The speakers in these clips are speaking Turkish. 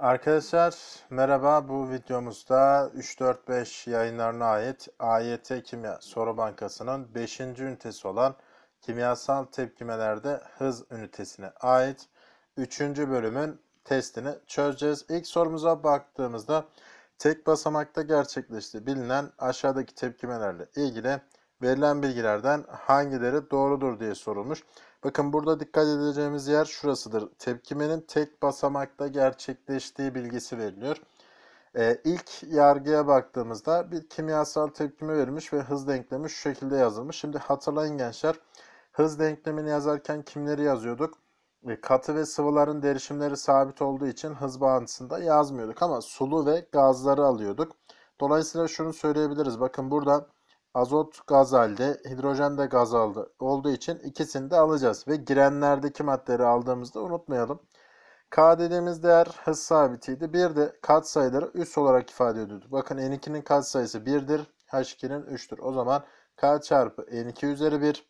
Arkadaşlar merhaba bu videomuzda 3-4-5 yayınlarına ait AYT Kimya Soru Bankası'nın 5. ünitesi olan kimyasal tepkimelerde hız ünitesine ait 3. bölümün testini çözeceğiz. İlk sorumuza baktığımızda tek basamakta gerçekleşti bilinen aşağıdaki tepkimelerle ilgili verilen bilgilerden hangileri doğrudur diye sorulmuş. Bakın burada dikkat edeceğimiz yer şurasıdır. Tepkimenin tek basamakta gerçekleştiği bilgisi veriliyor. Ee, ilk yargıya baktığımızda bir kimyasal tepkime verilmiş ve hız denklemi şu şekilde yazılmış. Şimdi hatırlayın gençler hız denklemini yazarken kimleri yazıyorduk? E, katı ve sıvıların derişimleri sabit olduğu için hız bağıntısında yazmıyorduk ama sulu ve gazları alıyorduk. Dolayısıyla şunu söyleyebiliriz. Bakın burada azot gaz halde, hidrojen de gaz aldı olduğu için ikisini de alacağız. Ve girenlerdeki maddeleri aldığımızda unutmayalım. K dediğimiz değer hız sabitiydi. Bir de kat katsayıları üs olarak ifade ediyorduk. Bakın N2'nin kat sayısı 1'dir. H2'nin 3'tür. O zaman K çarpı N2 üzeri 1.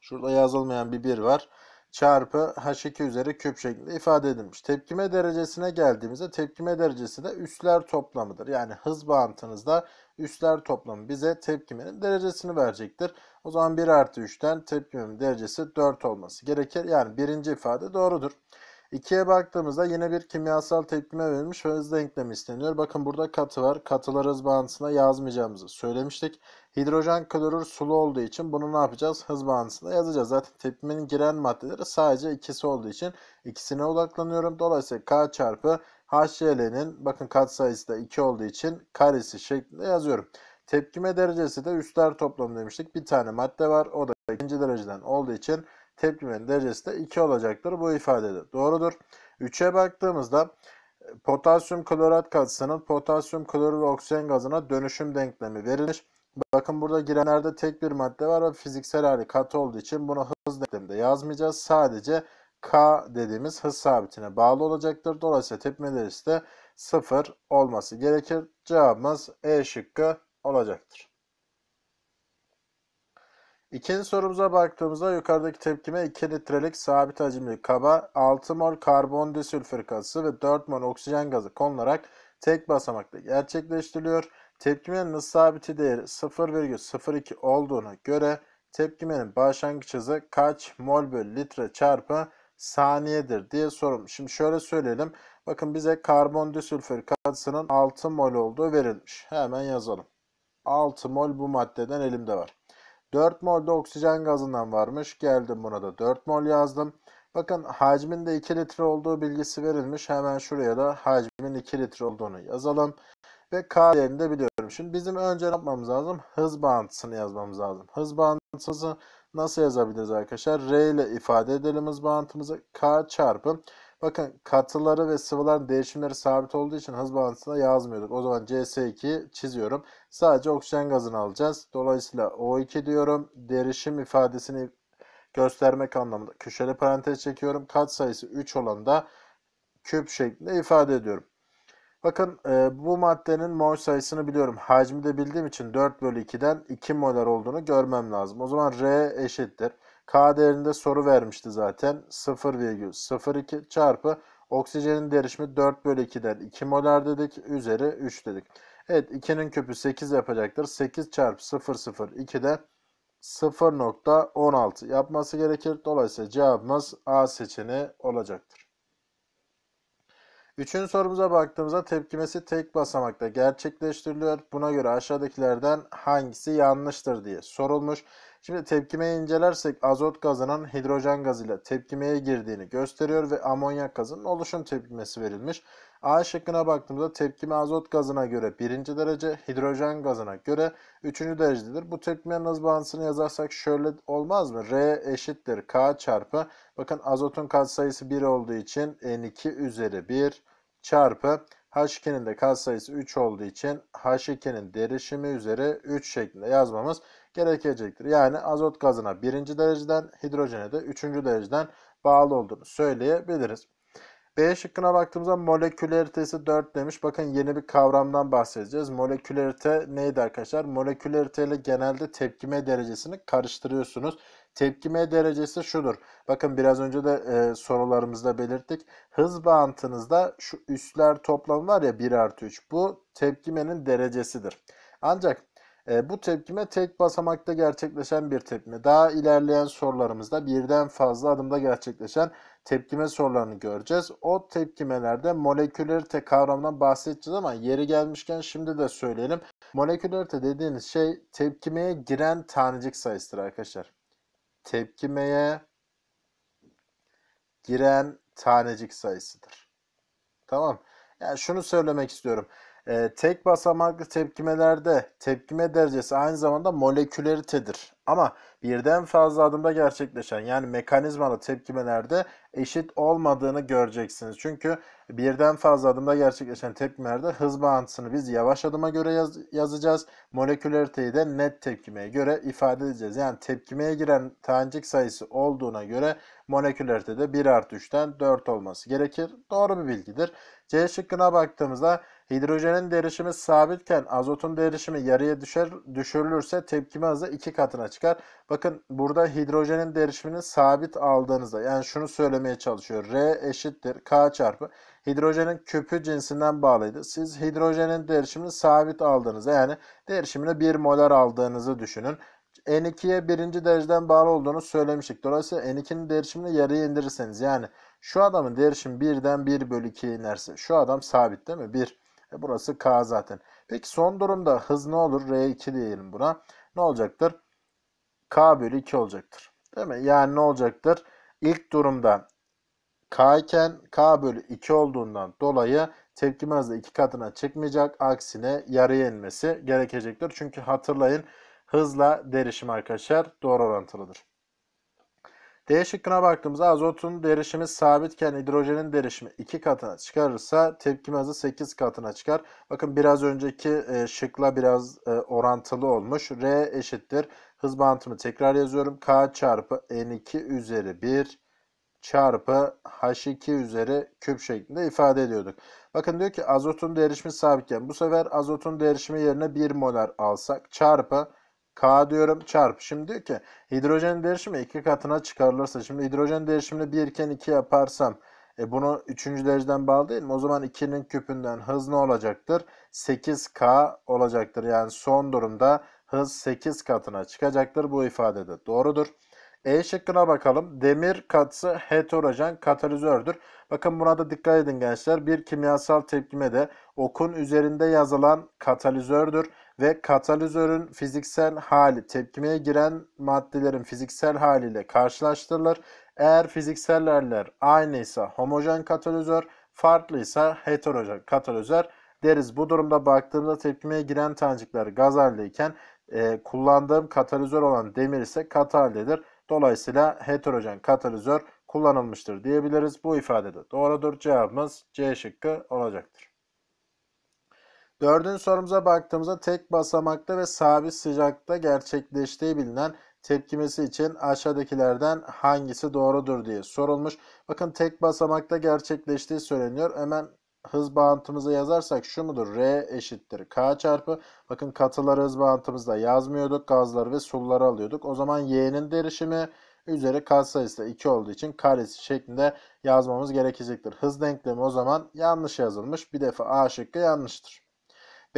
Şurada yazılmayan bir 1 var. Çarpı H2 üzeri küp şeklinde ifade edilmiş. Tepkime derecesine geldiğimizde tepkime derecesi de üsler toplamıdır. Yani hız bağıntınızda üstler toplamı bize tepkimenin derecesini verecektir. O zaman 1 artı 3'ten tepkimenin derecesi 4 olması gerekir. Yani birinci ifade doğrudur. 2'ye baktığımızda yine bir kimyasal tepkime verilmiş ve hız denklemi isteniyor. Bakın burada katı var. Katılar hız bağıntısına yazmayacağımızı söylemiştik. Hidrojen klorür sulu olduğu için bunu ne yapacağız? Hız bağıntısına yazacağız. Zaten tepkimenin giren maddeleri sadece ikisi olduğu için ikisine odaklanıyorum. Dolayısıyla K çarpı HCl'nin bakın kat sayısı da 2 olduğu için karesi şeklinde yazıyorum. Tepkime derecesi de üstler toplamı demiştik. Bir tane madde var. O da ikinci dereceden olduğu için tepkimenin derecesi de 2 olacaktır. Bu ifadede doğrudur. 3'e baktığımızda potasyum klorat katsının potasyum klorür oksijen gazına dönüşüm denklemi verilmiş. Bakın burada girenlerde tek bir madde var ve fiziksel hali katı olduğu için bunu hız denklemde yazmayacağız. Sadece K dediğimiz hız sabitine bağlı olacaktır. Dolayısıyla tepme derecesi de 0 olması gerekir. Cevabımız E şıkkı olacaktır. İkinci sorumuza baktığımızda yukarıdaki tepkime 2 litrelik sabit hacimli kaba 6 mol karbondisülfür gazı ve 4 mol oksijen gazı konularak tek basamakta gerçekleştiriliyor. Tepkimenin hız sabiti değeri 0,02 olduğuna göre tepkimenin başlangıç hızı kaç mol bölü litre çarpı saniyedir diye sorum. Şimdi şöyle söyleyelim. Bakın bize karbon karbondisülfür katısının 6 mol olduğu verilmiş. Hemen yazalım. 6 mol bu maddeden elimde var. 4 mol de oksijen gazından varmış. Geldim buna da 4 mol yazdım. Bakın hacmin de 2 litre olduğu bilgisi verilmiş. Hemen şuraya da hacmin 2 litre olduğunu yazalım. Ve K değerini de biliyorum. Şimdi bizim önce yapmamız lazım? Hız bağıntısını yazmamız lazım. Hız bağıntısı nasıl yazabiliriz arkadaşlar? R ile ifade edelim bağıntımızı. K çarpı Bakın katıları ve sıvıların değişimleri sabit olduğu için hız bağıntısına yazmıyorduk. O zaman CS2 çiziyorum. Sadece oksijen gazını alacağız. Dolayısıyla O2 diyorum. Derişim ifadesini göstermek anlamında köşeli parantez çekiyorum. Kat sayısı 3 olan da küp şeklinde ifade ediyorum. Bakın e, bu maddenin mol sayısını biliyorum. Hacmi de bildiğim için 4 bölü 2'den 2 molar olduğunu görmem lazım. O zaman R eşittir. K değerinde soru vermişti zaten. 0,02 çarpı oksijenin derişimi 4 bölü 2'den 2 molar dedik. Üzeri 3 dedik. Evet 2'nin küpü 8 yapacaktır. 8 çarpı 0,02 de 0.16 yapması gerekir. Dolayısıyla cevabımız A seçeneği olacaktır. Üçüncü sorumuza baktığımızda tepkimesi tek basamakta gerçekleştiriliyor. Buna göre aşağıdakilerden hangisi yanlıştır diye sorulmuş. Şimdi tepkimeyi incelersek azot gazının hidrojen gazıyla tepkimeye girdiğini gösteriyor ve amonyak gazının oluşum tepkimesi verilmiş. A şıkkına baktığımızda tepkime azot gazına göre birinci derece, hidrojen gazına göre üçüncü derecedir. Bu tepkimenin hız bağıntısını yazarsak şöyle olmaz mı? R eşittir K çarpı. Bakın azotun katsayısı 1 olduğu için N2 üzeri 1 çarpı H2'nin de katsayısı 3 olduğu için H2'nin derişimi üzeri 3 şeklinde yazmamız gerekecektir. Yani azot gazına birinci dereceden, hidrojene de üçüncü dereceden bağlı olduğunu söyleyebiliriz. B şıkkına baktığımızda moleküleritesi 4 demiş. Bakın yeni bir kavramdan bahsedeceğiz. Molekülerite neydi arkadaşlar? Molekülerite ile genelde tepkime derecesini karıştırıyorsunuz. Tepkime derecesi şudur. Bakın biraz önce de e, sorularımızda belirttik. Hız bağıntınızda şu üstler toplamı var ya 1 artı 3. Bu tepkimenin derecesidir. Ancak e, bu tepkime tek basamakta gerçekleşen bir tepkime. Daha ilerleyen sorularımızda birden fazla adımda gerçekleşen tepkime sorularını göreceğiz. O tepkimelerde molekülerite kavramından bahsedeceğiz ama yeri gelmişken şimdi de söyleyelim. Molekülerite dediğiniz şey tepkimeye giren tanecik sayısıdır arkadaşlar tepkimeye giren tanecik sayısıdır. Tamam. Yani şunu söylemek istiyorum. E, tek basamaklı tepkimelerde tepkime derecesi aynı zamanda moleküleritedir. Ama birden fazla adımda gerçekleşen yani mekanizmalı tepkimelerde eşit olmadığını göreceksiniz. Çünkü birden fazla adımda gerçekleşen tepkimelerde hız bağıntısını biz yavaş adıma göre yaz, yazacağız. Moleküleriteyi de net tepkimeye göre ifade edeceğiz. Yani tepkimeye giren tanecik sayısı olduğuna göre molekülerite de 1 artı 3'ten 4 olması gerekir. Doğru bir bilgidir. C şıkkına baktığımızda Hidrojenin derişimi sabitken azotun derişimi yarıya düşer, düşürülürse tepkime hızı iki katına çıkar. Bakın burada hidrojenin derişimini sabit aldığınızda yani şunu söylemeye çalışıyor. R eşittir K çarpı hidrojenin küpü cinsinden bağlıydı. Siz hidrojenin derişimini sabit aldığınızda yani derişimini 1 molar aldığınızı düşünün. N2'ye birinci dereceden bağlı olduğunu söylemiştik. Dolayısıyla N2'nin derişimini yarıya indirirseniz yani şu adamın derişim 1'den 1 bölü 2'ye inerse şu adam sabit değil mi? 1. E burası K zaten. Peki son durumda hız ne olur? R2 diyelim buna. Ne olacaktır? K bölü 2 olacaktır. Değil mi? Yani ne olacaktır? İlk durumda K iken K bölü 2 olduğundan dolayı tepkime hızı 2 katına çıkmayacak. Aksine yarıya inmesi gerekecektir. Çünkü hatırlayın hızla derişim arkadaşlar doğru orantılıdır. D şıkkına baktığımızda azotun derişimi sabitken hidrojenin derişimi 2 katına çıkarırsa tepkime hızı 8 katına çıkar. Bakın biraz önceki e, şıkla biraz e, orantılı olmuş. R eşittir. Hız bantımı tekrar yazıyorum. K çarpı N2 üzeri 1 çarpı H2 üzeri küp şeklinde ifade ediyorduk. Bakın diyor ki azotun derişimi sabitken bu sefer azotun derişimi yerine 1 molar alsak çarpı K diyorum çarp. Şimdi diyor ki hidrojen değişimi iki katına çıkarılırsa. Şimdi hidrojen değişimini 1 iken 2 yaparsam e bunu 3. dereceden bağlı değil mi? O zaman 2'nin küpünden hız ne olacaktır? 8K olacaktır. Yani son durumda hız 8 katına çıkacaktır bu ifadede. Doğrudur. E şıkkına bakalım. Demir katısı heterojen katalizördür. Bakın buna da dikkat edin gençler. Bir kimyasal tepkime de okun üzerinde yazılan katalizördür ve katalizörün fiziksel hali tepkimeye giren maddelerin fiziksel haliyle karşılaştırılır. Eğer fizikseller aynıysa homojen katalizör, farklıysa heterojen katalizör deriz. Bu durumda baktığımda tepkimeye giren tanecikler gaz haldeyken e, kullandığım katalizör olan demir ise katı haldedir. Dolayısıyla heterojen katalizör kullanılmıştır diyebiliriz. Bu ifade de doğrudur. Cevabımız C şıkkı olacaktır. Dördüncü sorumuza baktığımızda tek basamakta ve sabit sıcakta gerçekleştiği bilinen tepkimesi için aşağıdakilerden hangisi doğrudur diye sorulmuş. Bakın tek basamakta gerçekleştiği söyleniyor. Hemen hız bağıntımızı yazarsak şu mudur? R eşittir K çarpı. Bakın katıları hız bağıntımızda yazmıyorduk. Gazları ve suları alıyorduk. O zaman Y'nin derişimi üzeri kat sayısı da 2 olduğu için karesi şeklinde yazmamız gerekecektir. Hız denklemi o zaman yanlış yazılmış. Bir defa A şıkkı yanlıştır.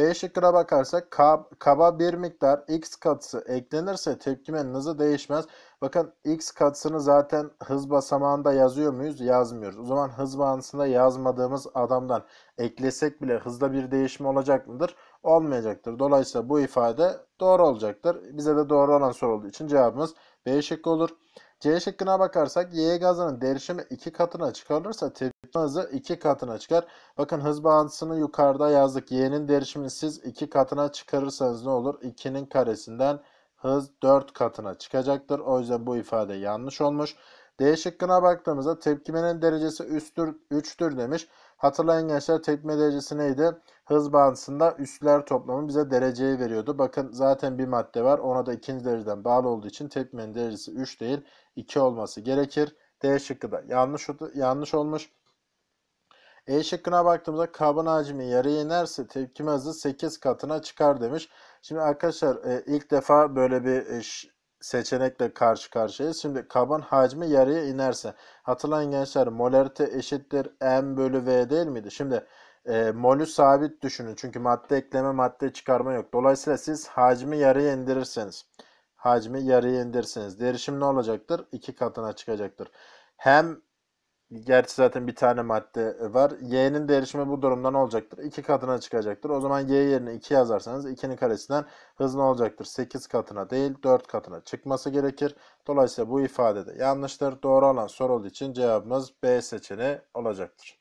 B şıkkına bakarsak kab, kaba bir miktar x katısı eklenirse tepkimenin hızı değişmez. Bakın x katısını zaten hız basamağında yazıyor muyuz? Yazmıyoruz. O zaman hız bağıntısında yazmadığımız adamdan eklesek bile hızda bir değişme olacak mıdır? Olmayacaktır. Dolayısıyla bu ifade doğru olacaktır. Bize de doğru olan soru olduğu için cevabımız B şıkkı olur. C şıkkına bakarsak Y gazının derişimi iki katına çıkarılırsa tepki hızı 2 katına çıkar. Bakın hız bağıntısını yukarıda yazdık. Y'nin derişimini siz 2 katına çıkarırsanız ne olur? 2'nin karesinden hız 4 katına çıkacaktır. O yüzden bu ifade yanlış olmuş. D şıkkına baktığımızda tepkimenin derecesi üsttür, 3'tür demiş. Hatırlayın gençler tepkime derecesi neydi? Hız bağıntısında üstler toplamı bize dereceyi veriyordu. Bakın zaten bir madde var. Ona da ikinci dereceden bağlı olduğu için tepkimenin derecesi 3 değil 2 olması gerekir. D şıkkı da yanlış, yanlış olmuş. E şıkkına baktığımızda kabın hacmi yarıya inerse tepkim hızı 8 katına çıkar demiş. Şimdi arkadaşlar e, ilk defa böyle bir e, seçenekle karşı karşıyayız. Şimdi kabın hacmi yarıya inerse hatırlayın gençler molarite eşittir m bölü v değil miydi? Şimdi e, molü sabit düşünün çünkü madde ekleme madde çıkarma yok. Dolayısıyla siz hacmi yarıya indirirseniz hacmi yarıya indirirseniz derişim ne olacaktır? 2 katına çıkacaktır. Hem Gerçi zaten bir tane madde var. Y'nin de bu durumdan olacaktır? 2 katına çıkacaktır. O zaman Y yerine 2 yazarsanız 2'nin karesinden hız ne olacaktır? 8 katına değil 4 katına çıkması gerekir. Dolayısıyla bu ifade de yanlıştır. Doğru olan soru olduğu için cevabımız B seçeneği olacaktır.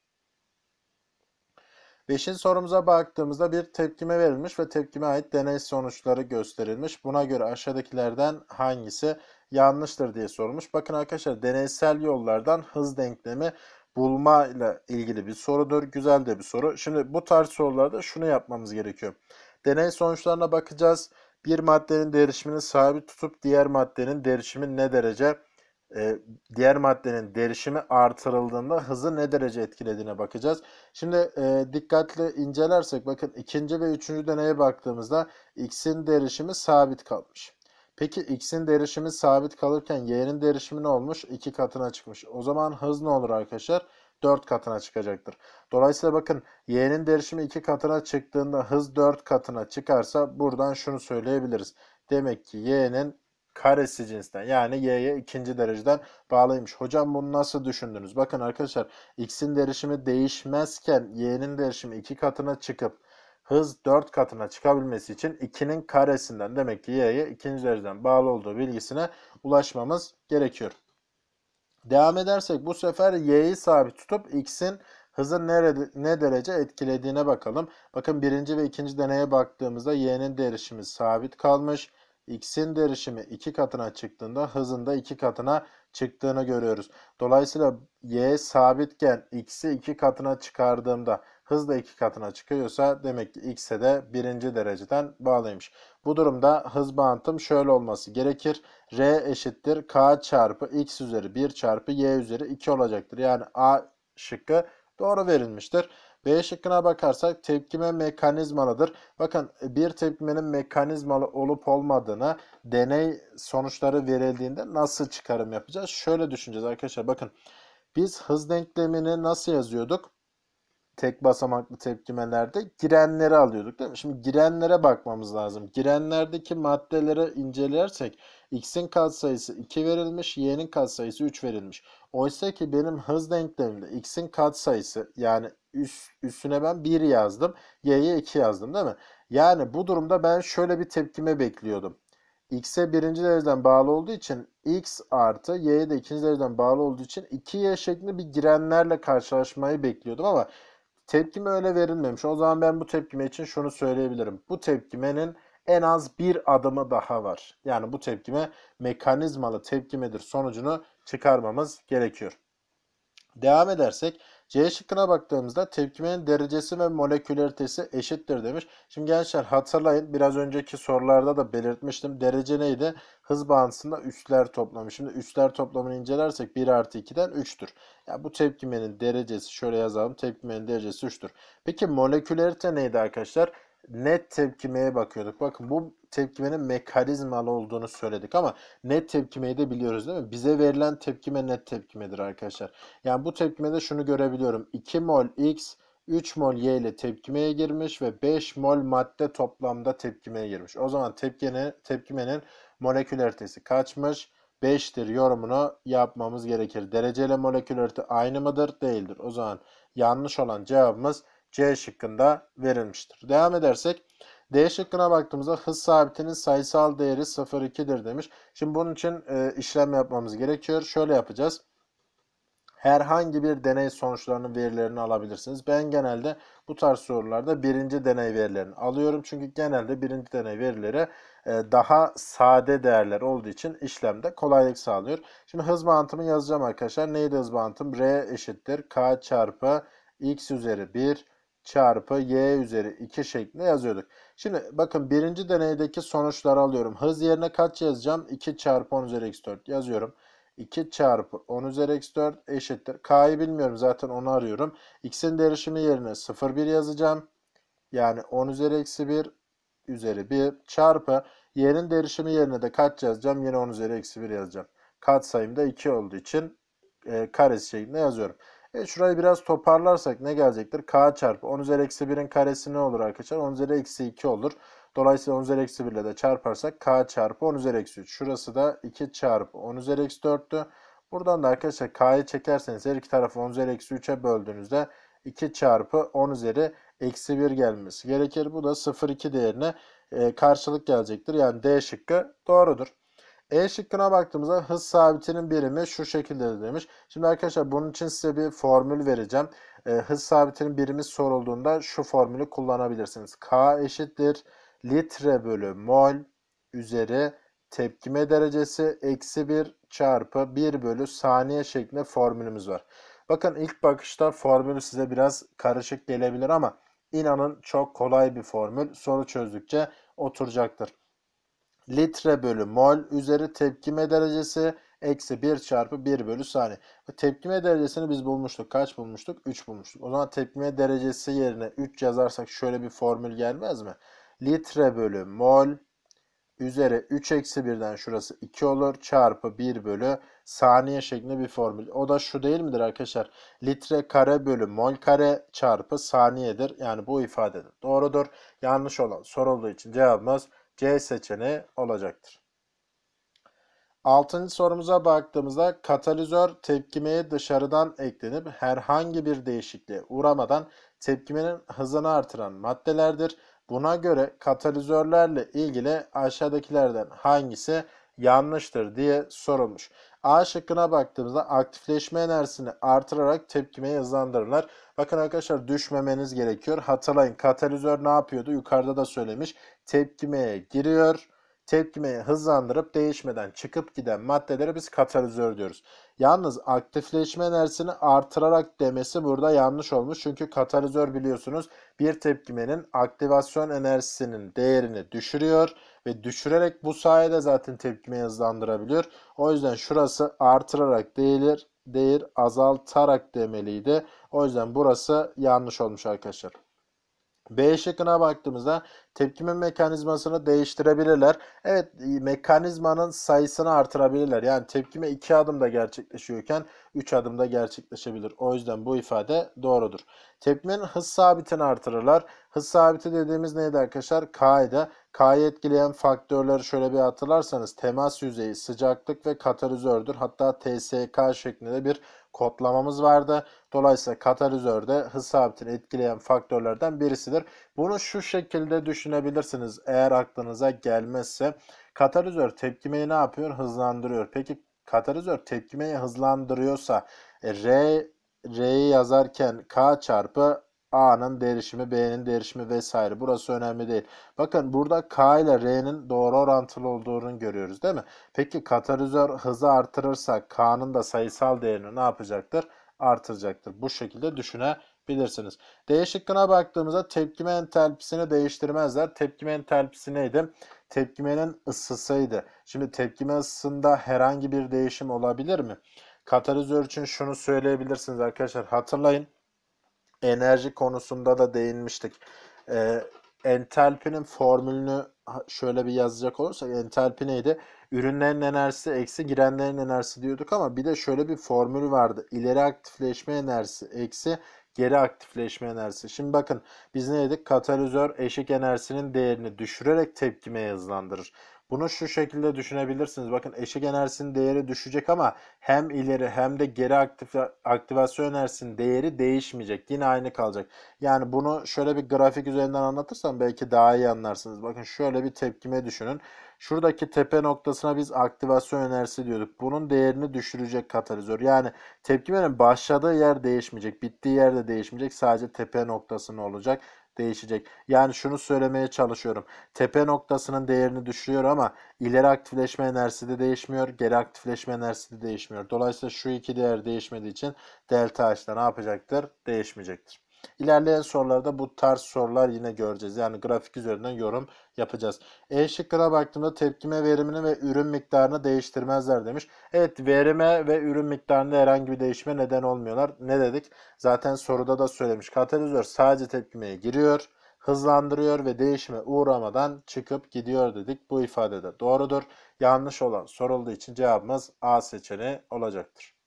Beşinci sorumuza baktığımızda bir tepkime verilmiş ve tepkime ait deney sonuçları gösterilmiş. Buna göre aşağıdakilerden hangisi yanlıştır diye sormuş. Bakın arkadaşlar deneysel yollardan hız denklemi bulma ile ilgili bir sorudur. Güzel de bir soru. Şimdi bu tarz sorularda şunu yapmamız gerekiyor. Deney sonuçlarına bakacağız. Bir maddenin derişimini sabit tutup diğer maddenin derişimi ne derece e, diğer maddenin derişimi artırıldığında hızı ne derece etkilediğine bakacağız. Şimdi e, dikkatli incelersek bakın ikinci ve üçüncü deneye baktığımızda x'in derişimi sabit kalmış. Peki x'in derişimi sabit kalırken y'nin derişimi ne olmuş? 2 katına çıkmış. O zaman hız ne olur arkadaşlar? 4 katına çıkacaktır. Dolayısıyla bakın y'nin derişimi 2 katına çıktığında hız 4 katına çıkarsa buradan şunu söyleyebiliriz. Demek ki y'nin karesi cinsten yani y'ye ikinci dereceden bağlıymış. Hocam bunu nasıl düşündünüz? Bakın arkadaşlar x'in derişimi değişmezken y'nin derişimi 2 katına çıkıp hız 4 katına çıkabilmesi için 2'nin karesinden demek ki y'ye 2. dereceden bağlı olduğu bilgisine ulaşmamız gerekiyor. Devam edersek bu sefer y'yi sabit tutup x'in hızı nerede, ne derece etkilediğine bakalım. Bakın birinci ve ikinci deneye baktığımızda y'nin derişimi sabit kalmış. x'in derişimi 2 katına çıktığında hızın da 2 katına çıktığını görüyoruz. Dolayısıyla y sabitken x'i 2 katına çıkardığımda Hız da iki katına çıkıyorsa demek ki x'e de birinci dereceden bağlıymış. Bu durumda hız bağıntım şöyle olması gerekir. R eşittir k çarpı x üzeri 1 çarpı y üzeri 2 olacaktır. Yani a şıkkı doğru verilmiştir. B şıkkına bakarsak tepkime mekanizmalıdır. Bakın bir tepkimenin mekanizmalı olup olmadığını deney sonuçları verildiğinde nasıl çıkarım yapacağız? Şöyle düşüneceğiz arkadaşlar bakın. Biz hız denklemini nasıl yazıyorduk? tek basamaklı tepkimelerde girenleri alıyorduk değil mi? Şimdi girenlere bakmamız lazım. Girenlerdeki maddelere incelersek x'in katsayısı 2 verilmiş, y'nin katsayısı 3 verilmiş. Oysa ki benim hız denklemimde x'in katsayısı yani üst, üstüne ben 1 yazdım, y'ye 2 yazdım değil mi? Yani bu durumda ben şöyle bir tepkime bekliyordum. X'e birinci dereceden bağlı olduğu için X artı Y'ye de ikinci dereceden bağlı olduğu için 2Y şeklinde bir girenlerle karşılaşmayı bekliyordum ama Tepkime öyle verilmemiş. O zaman ben bu tepkime için şunu söyleyebilirim. Bu tepkimenin en az bir adımı daha var. Yani bu tepkime mekanizmalı tepkimedir sonucunu çıkarmamız gerekiyor. Devam edersek C şıkkına baktığımızda tepkimenin derecesi ve molekülaritesi eşittir demiş. Şimdi gençler hatırlayın biraz önceki sorularda da belirtmiştim. Derece neydi? Hız bağıntısında üstler toplamı. Şimdi üstler toplamını incelersek 1 artı 2'den 3'tür. Ya bu tepkimenin derecesi şöyle yazalım. Tepkimenin derecesi 3'tür. Peki molekülerite neydi arkadaşlar? net tepkimeye bakıyorduk. Bakın bu tepkimenin mekanizmalı olduğunu söyledik ama net tepkimeyi de biliyoruz değil mi? Bize verilen tepkime net tepkimedir arkadaşlar. Yani bu tepkimede şunu görebiliyorum. 2 mol X 3 mol Y ile tepkimeye girmiş ve 5 mol madde toplamda tepkimeye girmiş. O zaman tepkine, tepkimenin molekülaritesi kaçmış? 5'tir yorumunu yapmamız gerekir. Dereceyle molekülarite aynı mıdır? Değildir. O zaman yanlış olan cevabımız C şıkkında verilmiştir. Devam edersek D şıkkına baktığımızda hız sabitinin sayısal değeri 0,2'dir demiş. Şimdi bunun için e, işlem yapmamız gerekiyor. Şöyle yapacağız. Herhangi bir deney sonuçlarının verilerini alabilirsiniz. Ben genelde bu tarz sorularda birinci deney verilerini alıyorum. Çünkü genelde birinci deney verileri e, daha sade değerler olduğu için işlemde kolaylık sağlıyor. Şimdi hız mantımı yazacağım arkadaşlar. Neydi hız bağıntım? R eşittir. K çarpı x üzeri 1 çarpı y üzeri 2 şeklinde yazıyorduk. Şimdi bakın birinci deneydeki sonuçları alıyorum. Hız yerine kaç yazacağım? 2 çarpı 10 üzeri x4 yazıyorum. 2 çarpı 10 üzeri x4 eşittir. K'yı bilmiyorum zaten onu arıyorum. X'in derişimi yerine 0,1 yazacağım. Yani 10 üzeri eksi 1 üzeri 1 çarpı y'nin derişimi yerine de kaç yazacağım? Yine 10 üzeri eksi 1 yazacağım. Katsayım da 2 olduğu için e, karesi şeklinde yazıyorum. E şurayı biraz toparlarsak ne gelecektir? K çarpı 10 üzeri eksi 1'in karesi ne olur arkadaşlar? 10 üzeri eksi 2 olur. Dolayısıyla 10 üzeri eksi 1 ile de çarparsak K çarpı 10 üzeri eksi 3. Şurası da 2 çarpı 10 üzeri eksi 4'tü. Buradan da arkadaşlar K'yı çekerseniz her iki tarafı 10 üzeri eksi 3'e böldüğünüzde 2 çarpı 10 üzeri eksi 1 gelmesi gerekir. Bu da 0,2 değerine e, karşılık gelecektir. Yani D şıkkı doğrudur. E şıkkına baktığımızda hız sabitinin birimi şu şekilde demiş. Şimdi arkadaşlar bunun için size bir formül vereceğim. E, hız sabitinin birimi sorulduğunda şu formülü kullanabilirsiniz. K eşittir litre bölü mol üzeri tepkime derecesi eksi 1 çarpı 1 bölü saniye şeklinde formülümüz var. Bakın ilk bakışta formülü size biraz karışık gelebilir ama inanın çok kolay bir formül. Soru çözdükçe oturacaktır litre bölü mol üzeri tepkime derecesi eksi 1 çarpı 1 bölü saniye. Tepkime derecesini biz bulmuştuk. Kaç bulmuştuk? 3 bulmuştuk. O zaman tepkime derecesi yerine 3 yazarsak şöyle bir formül gelmez mi? Litre bölü mol üzeri 3 eksi 1'den şurası 2 olur çarpı 1 bölü saniye şeklinde bir formül. O da şu değil midir arkadaşlar? Litre kare bölü mol kare çarpı saniyedir. Yani bu ifadedir. Doğrudur. Yanlış olan sorulduğu için cevabımız C seçeneği olacaktır. Altıncı sorumuza baktığımızda katalizör tepkimeye dışarıdan eklenip herhangi bir değişikliğe uğramadan tepkimenin hızını artıran maddelerdir. Buna göre katalizörlerle ilgili aşağıdakilerden hangisi yanlıştır diye sorulmuş. A şıkkına baktığımızda aktifleşme enerjisini artırarak tepkimeyi hızlandırırlar. Bakın arkadaşlar düşmemeniz gerekiyor. Hatırlayın katalizör ne yapıyordu? Yukarıda da söylemiş tepkimeye giriyor. Tepkimeyi hızlandırıp değişmeden çıkıp giden maddelere biz katalizör diyoruz. Yalnız aktifleşme enerjisini artırarak demesi burada yanlış olmuş. Çünkü katalizör biliyorsunuz bir tepkimenin aktivasyon enerjisinin değerini düşürüyor ve düşürerek bu sayede zaten tepkimeyi hızlandırabiliyor. O yüzden şurası artırarak değilir, değil azaltarak demeliydi. O yüzden burası yanlış olmuş arkadaşlar. B şıkkına baktığımızda tepkime mekanizmasını değiştirebilirler. Evet e, mekanizmanın sayısını artırabilirler. Yani tepkime 2 adımda gerçekleşiyorken 3 adımda gerçekleşebilir. O yüzden bu ifade doğrudur. Tepkimenin hız sabitini artırırlar. Hız sabiti dediğimiz neydi arkadaşlar? K'ydı. K'yı etkileyen faktörleri şöyle bir hatırlarsanız temas yüzeyi, sıcaklık ve katalizördür. Hatta TSK şeklinde bir kodlamamız vardı. Dolayısıyla katalizör de hız sabitini etkileyen faktörlerden birisidir. Bunu şu şekilde düşünebilirsiniz eğer aklınıza gelmezse. Katalizör tepkimeyi ne yapıyor? Hızlandırıyor. Peki katalizör tepkimeyi hızlandırıyorsa e, R R'yi yazarken K çarpı A'nın derişimi, B'nin derişimi vesaire. Burası önemli değil. Bakın burada K ile R'nin doğru orantılı olduğunu görüyoruz değil mi? Peki katalizör hızı artırırsak K'nın da sayısal değerini ne yapacaktır? Artıracaktır. Bu şekilde düşünebilirsiniz. D şıkkına baktığımızda tepkime entalpisini değiştirmezler. Tepkime entalpisi neydi? Tepkimenin ısısıydı. Şimdi tepkime ısısında herhangi bir değişim olabilir mi? Katalizör için şunu söyleyebilirsiniz arkadaşlar. Hatırlayın enerji konusunda da değinmiştik. Ee, entalpinin formülünü şöyle bir yazacak olursak entalpi neydi? Ürünlerin enerjisi eksi girenlerin enerjisi diyorduk ama bir de şöyle bir formül vardı. İleri aktifleşme enerjisi eksi geri aktifleşme enerjisi. Şimdi bakın biz ne dedik? Katalizör eşik enerjisinin değerini düşürerek tepkime hızlandırır. Bunu şu şekilde düşünebilirsiniz. Bakın eşik enerjisinin değeri düşecek ama hem ileri hem de geri aktif aktivasyon enerjisinin değeri değişmeyecek. Yine aynı kalacak. Yani bunu şöyle bir grafik üzerinden anlatırsam belki daha iyi anlarsınız. Bakın şöyle bir tepkime düşünün. Şuradaki tepe noktasına biz aktivasyon enerjisi diyorduk. Bunun değerini düşürecek katalizör. Yani tepkimenin başladığı yer değişmeyecek. Bittiği yer de değişmeyecek. Sadece tepe noktasını olacak değişecek. Yani şunu söylemeye çalışıyorum. Tepe noktasının değerini düşürüyor ama ileri aktifleşme enerjisi de değişmiyor. Geri aktifleşme enerjisi de değişmiyor. Dolayısıyla şu iki değer değişmediği için delta H'da ne yapacaktır? Değişmeyecektir. İlerleyen sorularda bu tarz sorular yine göreceğiz. Yani grafik üzerinden yorum yapacağız. E şıkkına baktığımda tepkime verimini ve ürün miktarını değiştirmezler demiş. Evet verime ve ürün miktarında herhangi bir değişime neden olmuyorlar. Ne dedik? Zaten soruda da söylemiş. Katalizör sadece tepkimeye giriyor hızlandırıyor ve değişime uğramadan çıkıp gidiyor dedik. Bu ifade de doğrudur. Yanlış olan sorulduğu için cevabımız A seçeneği olacaktır.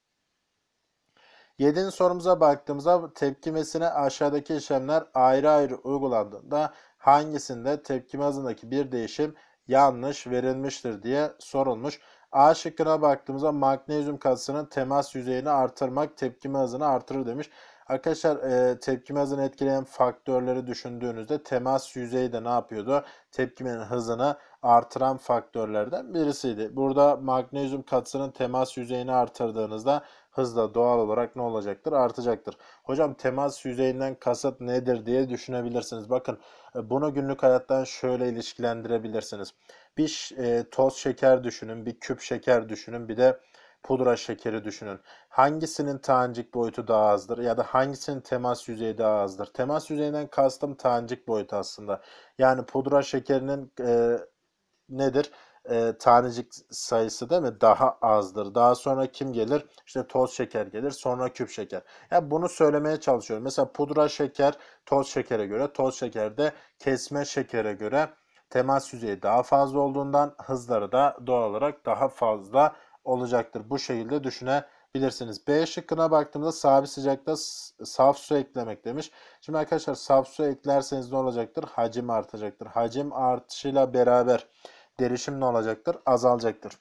7. sorumuza baktığımızda tepkimesine aşağıdaki işlemler ayrı ayrı uygulandığında hangisinde tepkime hızındaki bir değişim yanlış verilmiştir diye sorulmuş. A şıkkına baktığımızda magnezyum kasının temas yüzeyini artırmak tepkime hızını artırır demiş. Arkadaşlar e, tepkime hızını etkileyen faktörleri düşündüğünüzde temas yüzeyi de ne yapıyordu? Tepkimenin hızını artıran faktörlerden birisiydi. Burada magnezyum katsının temas yüzeyini artırdığınızda hızla doğal olarak ne olacaktır? Artacaktır. Hocam temas yüzeyinden kasıt nedir diye düşünebilirsiniz. Bakın e, bunu günlük hayattan şöyle ilişkilendirebilirsiniz. Bir e, toz şeker düşünün, bir küp şeker düşünün, bir de pudra şekeri düşünün. Hangisinin tanecik boyutu daha azdır ya da hangisinin temas yüzeyi daha azdır? Temas yüzeyinden kastım tanecik boyutu aslında. Yani pudra şekerinin e, nedir? e, tanecik sayısı değil mi daha azdır. Daha sonra kim gelir? İşte toz şeker gelir. Sonra küp şeker. Yani bunu söylemeye çalışıyorum. Mesela pudra şeker toz şekere göre, toz şekerde kesme şekere göre temas yüzeyi daha fazla olduğundan hızları da doğal olarak daha fazla olacaktır. Bu şekilde düşünebilirsiniz. B şıkkına baktığımızda sabit sıcakta saf su eklemek demiş. Şimdi arkadaşlar saf su eklerseniz ne olacaktır? Hacim artacaktır. Hacim artışıyla beraber derişim ne olacaktır? Azalacaktır.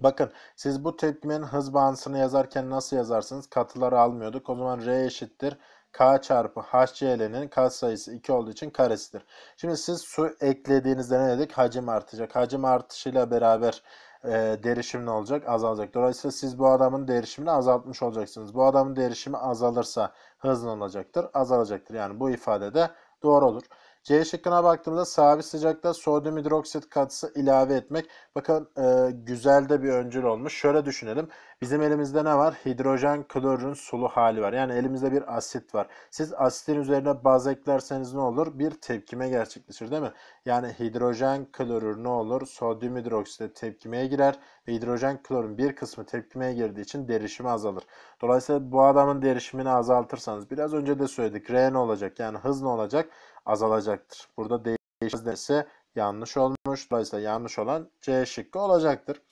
Bakın siz bu tepkimenin hız bağıntısını yazarken nasıl yazarsınız? Katıları almıyorduk. O zaman R eşittir K çarpı HCl'nin kat sayısı 2 olduğu için karesidir. Şimdi siz su eklediğinizde ne dedik? Hacim artacak. Hacim artışıyla beraber e, derişim ne olacak? Azalacak. Dolayısıyla siz bu adamın derişimini azaltmış olacaksınız. Bu adamın derişimi azalırsa hız ne olacaktır? Azalacaktır. Yani bu ifade de doğru olur. C şıkkına baktığımızda sabit sıcakta sodyum hidroksit katısı ilave etmek. Bakın e, güzel de bir öncül olmuş. Şöyle düşünelim. Bizim elimizde ne var? Hidrojen klorürün sulu hali var. Yani elimizde bir asit var. Siz asitin üzerine baz eklerseniz ne olur? Bir tepkime gerçekleşir değil mi? Yani hidrojen klorür ne olur? Sodyum hidroksite tepkimeye girer ve hidrojen klorürün bir kısmı tepkimeye girdiği için derişimi azalır. Dolayısıyla bu adamın derişimini azaltırsanız biraz önce de söyledik. R ne olacak? Yani hız ne olacak? azalacaktır. Burada değişmez derse yanlış olmuş. Dolayısıyla yanlış olan C şıkkı olacaktır.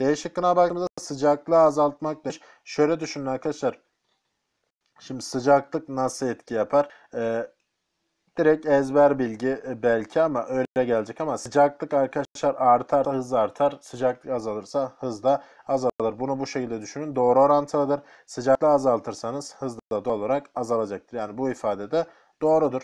D şıkkına baktığımızda sıcaklığı azaltmak demiş. Şöyle düşünün arkadaşlar. Şimdi sıcaklık nasıl etki yapar? Ee, direkt ezber bilgi e, belki ama öyle gelecek ama sıcaklık arkadaşlar artar hız artar. Sıcaklık azalırsa hız da azalır. Bunu bu şekilde düşünün. Doğru orantılıdır. Sıcaklığı azaltırsanız hız da doğal olarak azalacaktır. Yani bu ifade de doğrudur.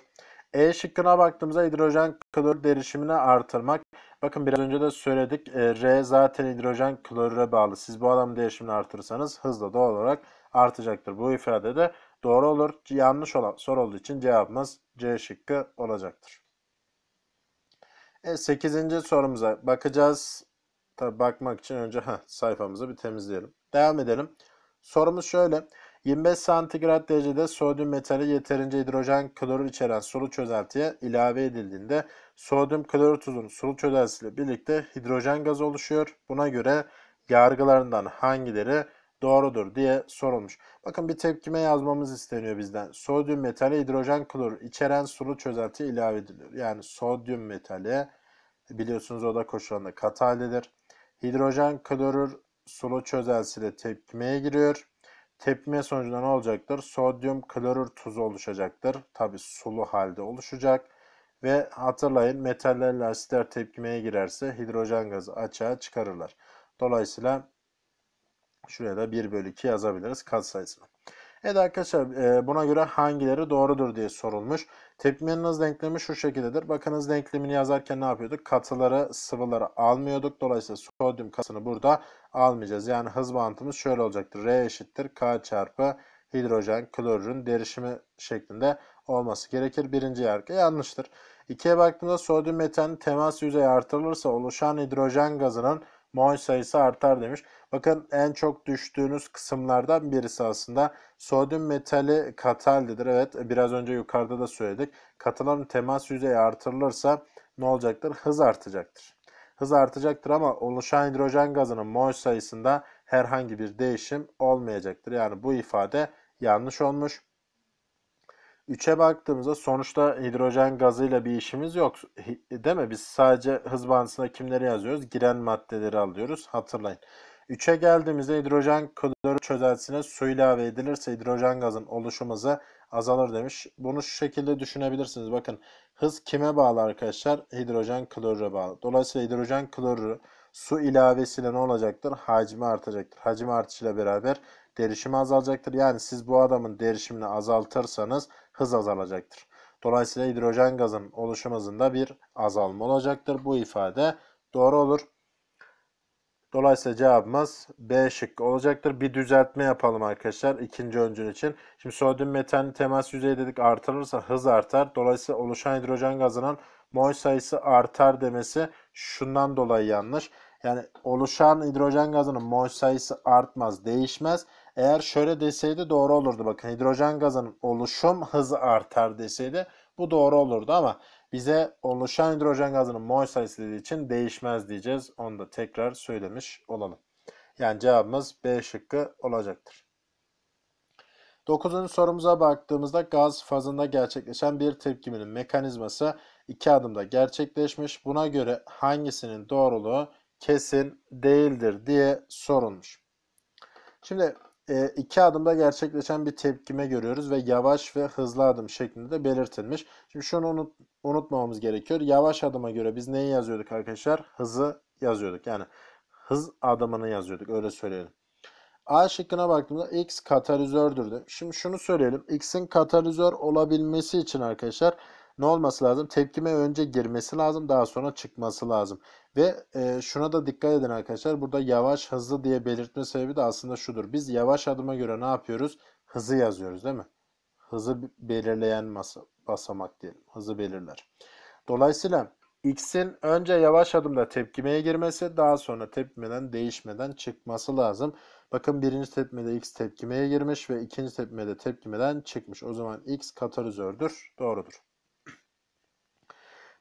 E şıkkına baktığımızda hidrojen klorür derişimini artırmak. Bakın biraz önce de söyledik. E, R zaten hidrojen klorüre bağlı. Siz bu adam derişimini artırırsanız hızla doğal olarak artacaktır. Bu ifade de doğru olur. Yanlış olan soru olduğu için cevabımız C şıkkı olacaktır. E, 8. sorumuza bakacağız. Tabi bakmak için önce heh, sayfamızı bir temizleyelim. Devam edelim. Sorumuz şöyle. 25 santigrat derecede sodyum metali yeterince hidrojen klorür içeren sulu çözeltiye ilave edildiğinde sodyum klorür tuzunun sulu çözeltisiyle birlikte hidrojen gazı oluşuyor. Buna göre yargılarından hangileri doğrudur diye sorulmuş. Bakın bir tepkime yazmamız isteniyor bizden. Sodyum metali hidrojen klorür içeren sulu çözelti ilave ediliyor. Yani sodyum metali biliyorsunuz oda koşullarında katı haldedir. Hidrojen klorür sulu çözeltisiyle tepkimeye giriyor. Tepme sonucunda ne olacaktır? Sodyum klorür tuzu oluşacaktır. Tabi sulu halde oluşacak. Ve hatırlayın metallerle asitler tepkimeye girerse hidrojen gazı açığa çıkarırlar. Dolayısıyla şuraya da 1 bölü 2 yazabiliriz kat sayısını. Evet arkadaşlar e, buna göre hangileri doğrudur diye sorulmuş. Tepkimeleriniz denklemi şu şekildedir. Bakınız denklemini yazarken ne yapıyorduk? Katıları, sıvıları almıyorduk. Dolayısıyla sodyum katını burada almayacağız. Yani hız bağıntımız şöyle olacaktır. R eşittir K çarpı hidrojen, klorürün derişimi şeklinde olması gerekir. Birinci yargı yanlıştır. İkiye baktığımda sodyum metanın temas yüzeyi artırılırsa oluşan hidrojen gazının mol sayısı artar demiş. Bakın en çok düştüğünüz kısımlardan birisi aslında sodyum metali katallidir. Evet biraz önce yukarıda da söyledik. Katıların temas yüzeyi artırılırsa ne olacaktır? Hız artacaktır. Hız artacaktır ama oluşan hidrojen gazının mol sayısında herhangi bir değişim olmayacaktır. Yani bu ifade yanlış olmuş. 3'e baktığımızda sonuçta hidrojen gazıyla bir işimiz yok. Değil mi? Biz sadece hız bandısına kimleri yazıyoruz? Giren maddeleri alıyoruz. Hatırlayın. 3'e geldiğimizde hidrojen klorür çözeltisine su ilave edilirse hidrojen gazın oluşumuzu azalır demiş. Bunu şu şekilde düşünebilirsiniz. Bakın hız kime bağlı arkadaşlar? Hidrojen klorüre bağlı. Dolayısıyla hidrojen kloru su ilavesiyle ne olacaktır? Hacmi artacaktır. Hacim artışıyla beraber derişimi azalacaktır. Yani siz bu adamın derişimini azaltırsanız hız azalacaktır. Dolayısıyla hidrojen gazın oluşum hızında bir azalma olacaktır. Bu ifade doğru olur. Dolayısıyla cevabımız B şık olacaktır. Bir düzeltme yapalım arkadaşlar ikinci öncül için. Şimdi sodyum metan temas yüzeyi dedik artırırsa hız artar. Dolayısıyla oluşan hidrojen gazının mol sayısı artar demesi şundan dolayı yanlış. Yani oluşan hidrojen gazının mol sayısı artmaz, değişmez. Eğer şöyle deseydi doğru olurdu. Bakın hidrojen gazının oluşum hızı artar deseydi bu doğru olurdu ama bize oluşan hidrojen gazının mol sayısı dediği için değişmez diyeceğiz. Onu da tekrar söylemiş olalım. Yani cevabımız B şıkkı olacaktır. Dokuzuncu sorumuza baktığımızda gaz fazında gerçekleşen bir tepkiminin mekanizması iki adımda gerçekleşmiş. Buna göre hangisinin doğruluğu kesin değildir diye sorulmuş. Şimdi e, iki adımda gerçekleşen bir tepkime görüyoruz ve yavaş ve hızlı adım şeklinde de belirtilmiş. Şimdi şunu unut, unutmamamız gerekiyor. Yavaş adıma göre biz neyi yazıyorduk arkadaşlar? Hızı yazıyorduk. Yani hız adımını yazıyorduk öyle söyleyelim. A şıkkına baktığımızda X katalizördür. Şimdi şunu söyleyelim. X'in katalizör olabilmesi için arkadaşlar ne olması lazım? Tepkime önce girmesi lazım. Daha sonra çıkması lazım. Ve e, şuna da dikkat edin arkadaşlar. Burada yavaş hızlı diye belirtme sebebi de aslında şudur. Biz yavaş adıma göre ne yapıyoruz? Hızı yazıyoruz değil mi? Hızı belirleyen masa, basamak diyelim. Hızı belirler. Dolayısıyla X'in önce yavaş adımda tepkimeye girmesi daha sonra tepkimeden değişmeden çıkması lazım. Bakın birinci tepkimede X tepkimeye girmiş ve ikinci tepkimede tepkimeden çıkmış. O zaman X katalizördür. Doğrudur.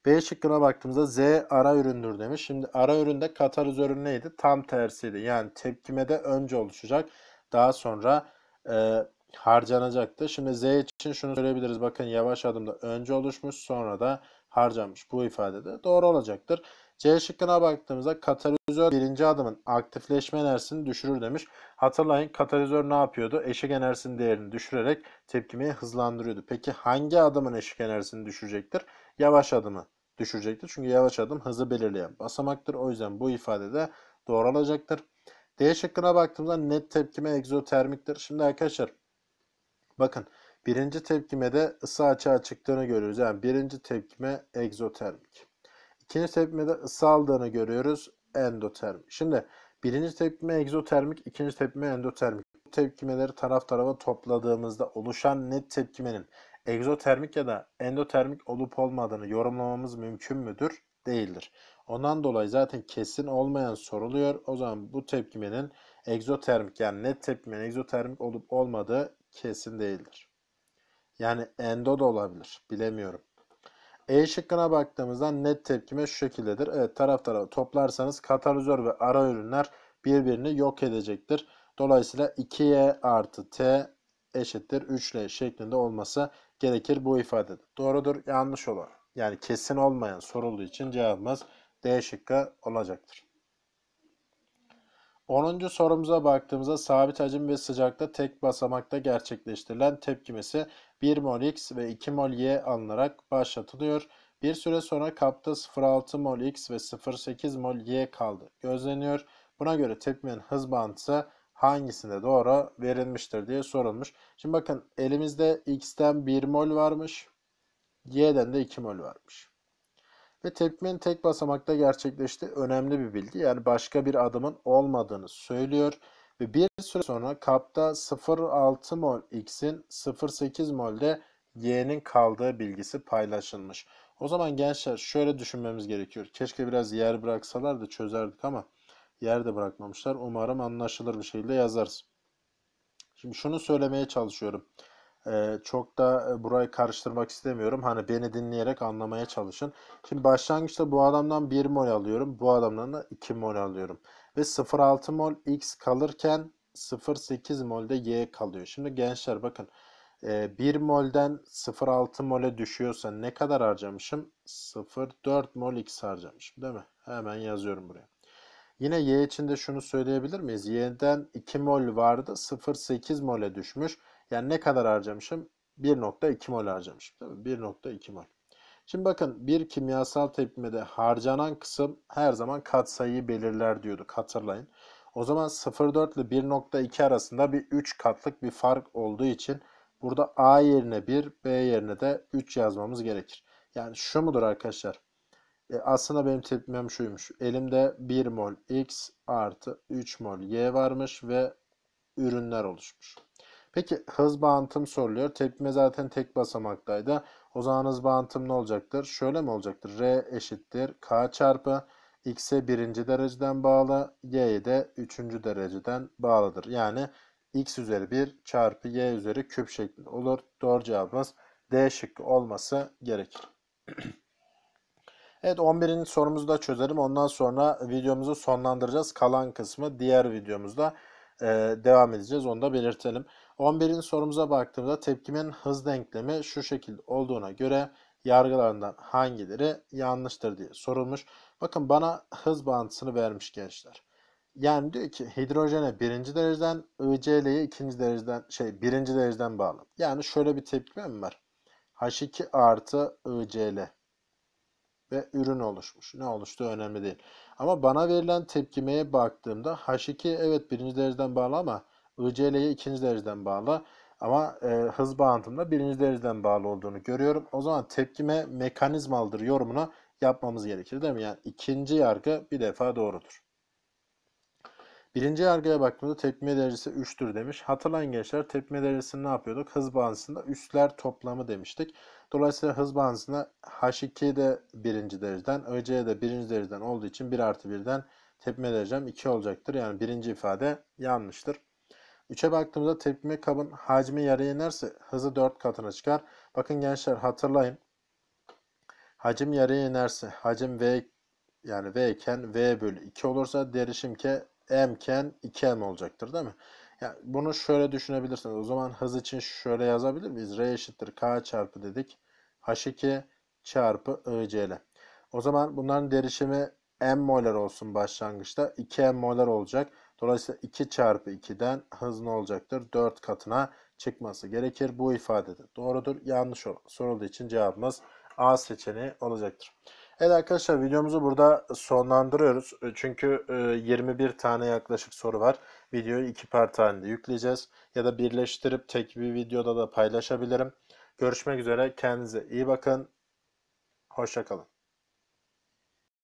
B şıkkına baktığımızda Z ara üründür demiş. Şimdi ara üründe kataliz ürün neydi? Tam tersiydi. Yani tepkimede önce oluşacak. Daha sonra e, harcanacaktı. Şimdi Z için şunu söyleyebiliriz. Bakın yavaş adımda önce oluşmuş sonra da harcanmış. Bu ifade de doğru olacaktır. C şıkkına baktığımızda katalizör birinci adımın aktifleşme enerjisini düşürür demiş. Hatırlayın katalizör ne yapıyordu? Eşik enerjisinin değerini düşürerek tepkimeyi hızlandırıyordu. Peki hangi adımın eşik enerjisini düşürecektir? Yavaş adımı düşürecektir. Çünkü yavaş adım hızı belirleyen basamaktır. O yüzden bu ifade de doğru olacaktır. D şıkkına baktığımızda net tepkime egzotermiktir. Şimdi arkadaşlar bakın birinci tepkimede ısı açığa çıktığını görüyoruz. Yani birinci tepkime egzotermik. İkinci tepkimede ısı aldığını görüyoruz. Endotermik. Şimdi birinci tepkime egzotermik, ikinci tepkime endotermik. Bu tepkimeleri taraf tarafa topladığımızda oluşan net tepkimenin egzotermik ya da endotermik olup olmadığını yorumlamamız mümkün müdür? Değildir. Ondan dolayı zaten kesin olmayan soruluyor. O zaman bu tepkimenin egzotermik yani net tepkimenin egzotermik olup olmadığı kesin değildir. Yani endo da olabilir. Bilemiyorum. E şıkkına baktığımızda net tepkime şu şekildedir. Evet taraf tarafa toplarsanız katalizör ve ara ürünler birbirini yok edecektir. Dolayısıyla 2 e artı T eşittir 3L şeklinde olması gerekir bu ifadede. Doğrudur, yanlış olan yani kesin olmayan sorulduğu için cevabımız D şıkkı olacaktır. 10. sorumuza baktığımızda sabit hacim ve sıcakta tek basamakta gerçekleştirilen tepkimesi 1 mol X ve 2 mol Y alınarak başlatılıyor. Bir süre sonra kapta 0.6 mol X ve 0.8 mol Y kaldı. Gözleniyor. Buna göre tepkimenin hız bağıntısı hangisinde doğru verilmiştir diye sorulmuş. Şimdi bakın elimizde x'ten 1 mol varmış. y'den de 2 mol varmış. Ve tepkimenin tek basamakta gerçekleşti. Önemli bir bilgi. Yani başka bir adımın olmadığını söylüyor. Ve bir süre sonra kapta 0,6 mol x'in 0,8 mol de y'nin kaldığı bilgisi paylaşılmış. O zaman gençler şöyle düşünmemiz gerekiyor. Keşke biraz yer bıraksalar da çözerdik ama yerde bırakmamışlar. Umarım anlaşılır bir şekilde yazarız. Şimdi şunu söylemeye çalışıyorum. Ee, çok da e, burayı karıştırmak istemiyorum. Hani beni dinleyerek anlamaya çalışın. Şimdi başlangıçta bu adamdan 1 mol alıyorum. Bu adamdan da 2 mol alıyorum. Ve 0.6 mol X kalırken 0.8 molde Y kalıyor. Şimdi gençler bakın. 1 e, molden 0.6 mole düşüyorsa ne kadar harcamışım? 0.4 mol X harcamışım değil mi? Hemen yazıyorum buraya. Yine Y içinde şunu söyleyebilir miyiz? Y'den 2 mol vardı 0.8 mole düşmüş. Yani ne kadar harcamışım? 1.2 mol harcamışım değil mi? 1.2 mol. Şimdi bakın bir kimyasal tepkimede harcanan kısım her zaman katsayıyı belirler diyorduk hatırlayın. O zaman 0.4 ile 1.2 arasında bir 3 katlık bir fark olduğu için burada A yerine 1, B yerine de 3 yazmamız gerekir. Yani şu mudur arkadaşlar? E, aslında benim tepmem şuymuş. Elimde 1 mol X artı 3 mol Y varmış ve ürünler oluşmuş. Peki hız bağıntım soruluyor. Tepkime zaten tek basamaktaydı. O zaman hız bağıntım ne olacaktır? Şöyle mi olacaktır? R eşittir K çarpı X'e birinci dereceden bağlı, Y'ye de üçüncü dereceden bağlıdır. Yani X üzeri 1 çarpı Y üzeri küp şeklinde olur. Doğru cevabımız D şıkkı olması gerekir. Evet 11. sorumuzu da çözelim. Ondan sonra videomuzu sonlandıracağız. Kalan kısmı diğer videomuzda e, devam edeceğiz. Onu da belirtelim. 11. sorumuza baktığımda tepkimin hız denklemi şu şekilde olduğuna göre yargılarından hangileri yanlıştır diye sorulmuş. Bakın bana hız bağıntısını vermiş gençler. Yani diyor ki hidrojene birinci dereceden, ICL'ye ikinci dereceden, şey birinci dereceden bağlı. Yani şöyle bir tepkimem var. H2 artı ICL ve ürün oluşmuş. Ne oluştu önemli değil. Ama bana verilen tepkimeye baktığımda H2 evet birinci dereceden bağlı ama ICL'ye ikinci dereceden bağlı. Ama e, hız bağıntımda birinci dereceden bağlı olduğunu görüyorum. O zaman tepkime mekanizmalıdır yorumunu yapmamız gerekir değil mi? Yani ikinci yargı bir defa doğrudur. Birinci yargıya baktığımızda tepkime derecesi 3'tür demiş. Hatırlayın gençler tepkime derecesini ne yapıyorduk? Hız bağıntısında üstler toplamı demiştik. Dolayısıyla hız bandında H2 de birinci dereceden, ÖC de birinci dereceden olduğu için 1 artı 1'den tepme derecem 2 olacaktır. Yani birinci ifade yanlıştır. 3'e baktığımızda tepme kabın hacmi yarıya inerse hızı 4 katına çıkar. Bakın gençler hatırlayın. Hacim yarıya inerse hacim V yani V iken V bölü 2 olursa derişim ki M iken 2M olacaktır değil mi? Yani bunu şöyle düşünebilirsiniz. O zaman hız için şöyle yazabilir miyiz? R eşittir K çarpı dedik. H2 çarpı ICL. O zaman bunların derişimi m molar olsun başlangıçta. 2 m molar olacak. Dolayısıyla 2 çarpı 2'den hız ne olacaktır? 4 katına çıkması gerekir. Bu ifadede doğrudur. Yanlış sorulduğu için cevabımız A seçeneği olacaktır. Evet arkadaşlar videomuzu burada sonlandırıyoruz. E, çünkü 21 e, tane yaklaşık soru var. Videoyu iki part halinde yükleyeceğiz. Ya da birleştirip tek bir videoda da paylaşabilirim. Görüşmek üzere. Kendinize iyi bakın. Hoşçakalın.